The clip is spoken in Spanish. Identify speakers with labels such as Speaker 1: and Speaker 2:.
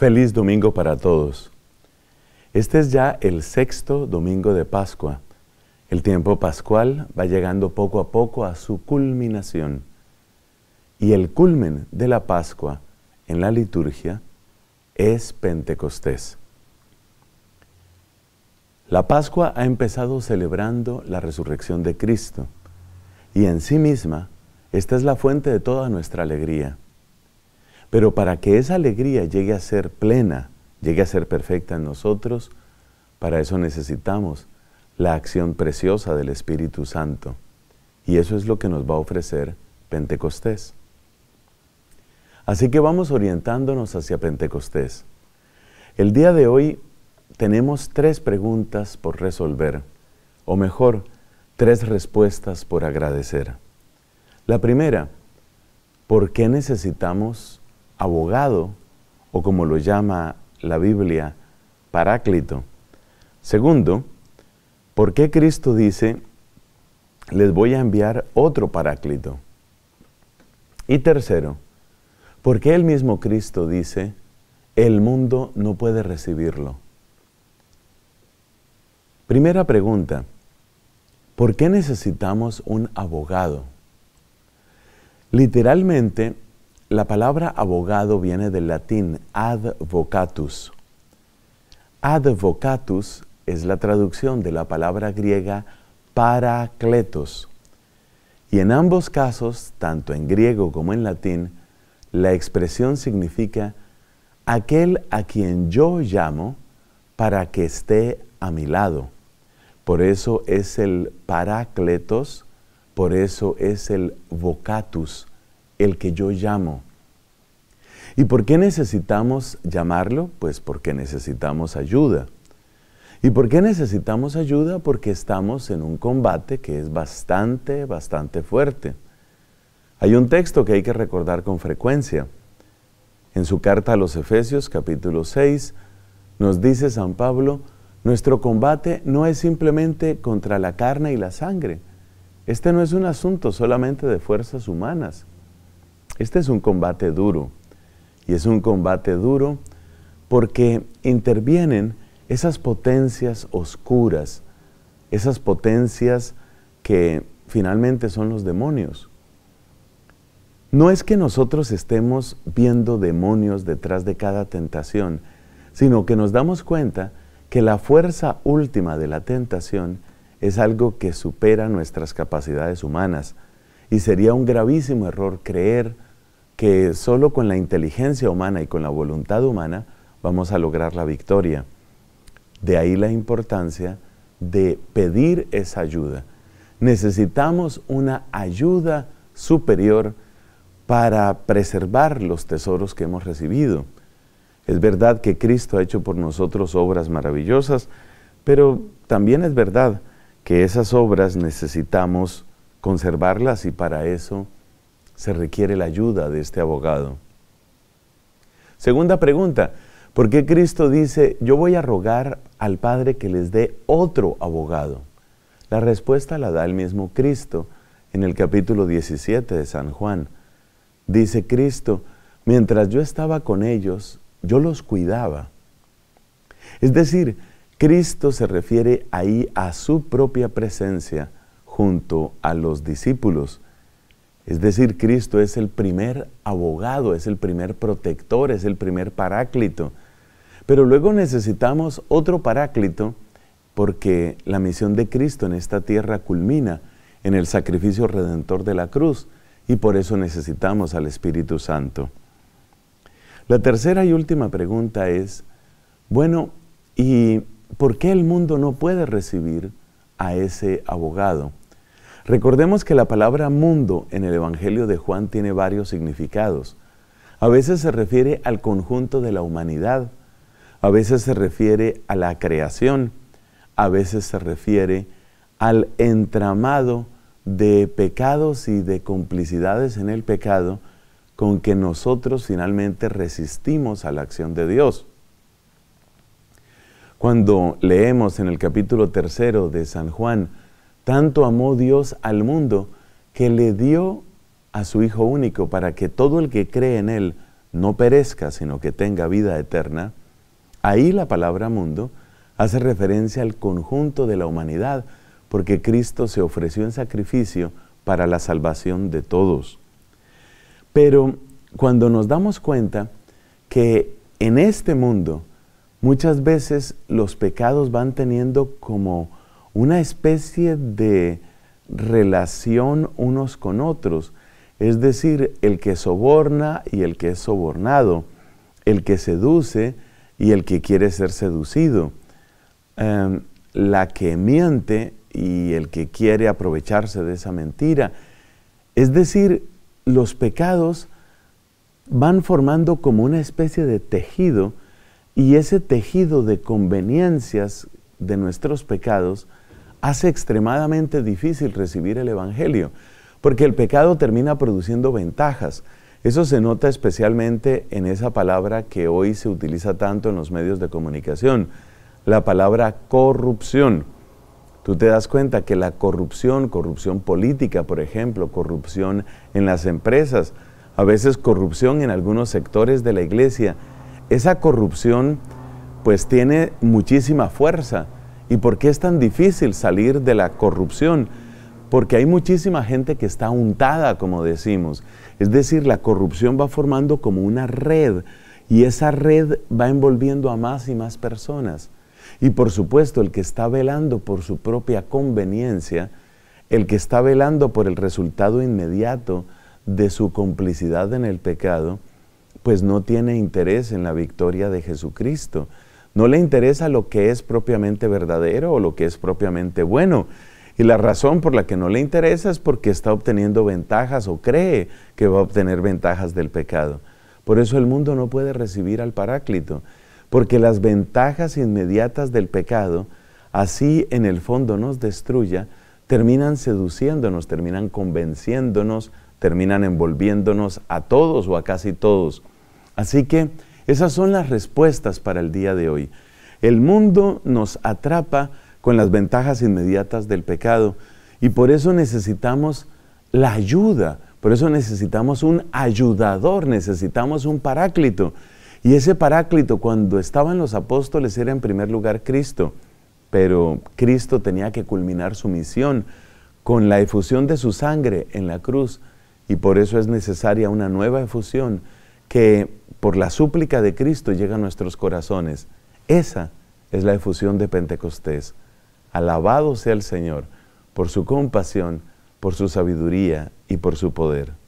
Speaker 1: Feliz domingo para todos. Este es ya el sexto domingo de Pascua. El tiempo pascual va llegando poco a poco a su culminación. Y el culmen de la Pascua en la liturgia es Pentecostés. La Pascua ha empezado celebrando la resurrección de Cristo y en sí misma esta es la fuente de toda nuestra alegría. Pero para que esa alegría llegue a ser plena, llegue a ser perfecta en nosotros, para eso necesitamos la acción preciosa del Espíritu Santo. Y eso es lo que nos va a ofrecer Pentecostés. Así que vamos orientándonos hacia Pentecostés. El día de hoy tenemos tres preguntas por resolver, o mejor, tres respuestas por agradecer. La primera, ¿por qué necesitamos abogado o como lo llama la Biblia, paráclito. Segundo, ¿por qué Cristo dice, les voy a enviar otro paráclito? Y tercero, ¿por qué el mismo Cristo dice, el mundo no puede recibirlo? Primera pregunta, ¿por qué necesitamos un abogado? Literalmente, la palabra abogado viene del latín advocatus. Advocatus es la traducción de la palabra griega paracletos. Y en ambos casos, tanto en griego como en latín, la expresión significa aquel a quien yo llamo para que esté a mi lado. Por eso es el paracletos, por eso es el vocatus el que yo llamo. ¿Y por qué necesitamos llamarlo? Pues porque necesitamos ayuda. ¿Y por qué necesitamos ayuda? Porque estamos en un combate que es bastante, bastante fuerte. Hay un texto que hay que recordar con frecuencia. En su carta a los Efesios capítulo 6 nos dice San Pablo, nuestro combate no es simplemente contra la carne y la sangre. Este no es un asunto solamente de fuerzas humanas. Este es un combate duro y es un combate duro porque intervienen esas potencias oscuras, esas potencias que finalmente son los demonios. No es que nosotros estemos viendo demonios detrás de cada tentación, sino que nos damos cuenta que la fuerza última de la tentación es algo que supera nuestras capacidades humanas y sería un gravísimo error creer que solo con la inteligencia humana y con la voluntad humana vamos a lograr la victoria. De ahí la importancia de pedir esa ayuda. Necesitamos una ayuda superior para preservar los tesoros que hemos recibido. Es verdad que Cristo ha hecho por nosotros obras maravillosas, pero también es verdad que esas obras necesitamos conservarlas y para eso se requiere la ayuda de este abogado. Segunda pregunta, ¿por qué Cristo dice, yo voy a rogar al Padre que les dé otro abogado? La respuesta la da el mismo Cristo en el capítulo 17 de San Juan. Dice Cristo, mientras yo estaba con ellos, yo los cuidaba. Es decir, Cristo se refiere ahí a su propia presencia junto a los discípulos. Es decir, Cristo es el primer abogado, es el primer protector, es el primer paráclito. Pero luego necesitamos otro paráclito porque la misión de Cristo en esta tierra culmina en el sacrificio redentor de la cruz y por eso necesitamos al Espíritu Santo. La tercera y última pregunta es, bueno, ¿y por qué el mundo no puede recibir a ese abogado? Recordemos que la palabra mundo en el Evangelio de Juan tiene varios significados. A veces se refiere al conjunto de la humanidad, a veces se refiere a la creación, a veces se refiere al entramado de pecados y de complicidades en el pecado con que nosotros finalmente resistimos a la acción de Dios. Cuando leemos en el capítulo tercero de San Juan, tanto amó Dios al mundo que le dio a su Hijo único para que todo el que cree en Él no perezca, sino que tenga vida eterna. Ahí la palabra mundo hace referencia al conjunto de la humanidad, porque Cristo se ofreció en sacrificio para la salvación de todos. Pero cuando nos damos cuenta que en este mundo muchas veces los pecados van teniendo como una especie de relación unos con otros, es decir, el que soborna y el que es sobornado, el que seduce y el que quiere ser seducido, em, la que miente y el que quiere aprovecharse de esa mentira. Es decir, los pecados van formando como una especie de tejido y ese tejido de conveniencias de nuestros pecados hace extremadamente difícil recibir el Evangelio, porque el pecado termina produciendo ventajas. Eso se nota especialmente en esa palabra que hoy se utiliza tanto en los medios de comunicación, la palabra corrupción. Tú te das cuenta que la corrupción, corrupción política, por ejemplo, corrupción en las empresas, a veces corrupción en algunos sectores de la iglesia, esa corrupción pues tiene muchísima fuerza ¿Y por qué es tan difícil salir de la corrupción? Porque hay muchísima gente que está untada, como decimos. Es decir, la corrupción va formando como una red y esa red va envolviendo a más y más personas. Y por supuesto, el que está velando por su propia conveniencia, el que está velando por el resultado inmediato de su complicidad en el pecado, pues no tiene interés en la victoria de Jesucristo. No le interesa lo que es propiamente verdadero o lo que es propiamente bueno. Y la razón por la que no le interesa es porque está obteniendo ventajas o cree que va a obtener ventajas del pecado. Por eso el mundo no puede recibir al Paráclito, porque las ventajas inmediatas del pecado, así en el fondo nos destruya, terminan seduciéndonos, terminan convenciéndonos, terminan envolviéndonos a todos o a casi todos. Así que esas son las respuestas para el día de hoy. El mundo nos atrapa con las ventajas inmediatas del pecado y por eso necesitamos la ayuda, por eso necesitamos un ayudador, necesitamos un paráclito. Y ese paráclito cuando estaban los apóstoles era en primer lugar Cristo, pero Cristo tenía que culminar su misión con la efusión de su sangre en la cruz y por eso es necesaria una nueva efusión que por la súplica de Cristo llega a nuestros corazones. Esa es la efusión de Pentecostés. Alabado sea el Señor por su compasión, por su sabiduría y por su poder.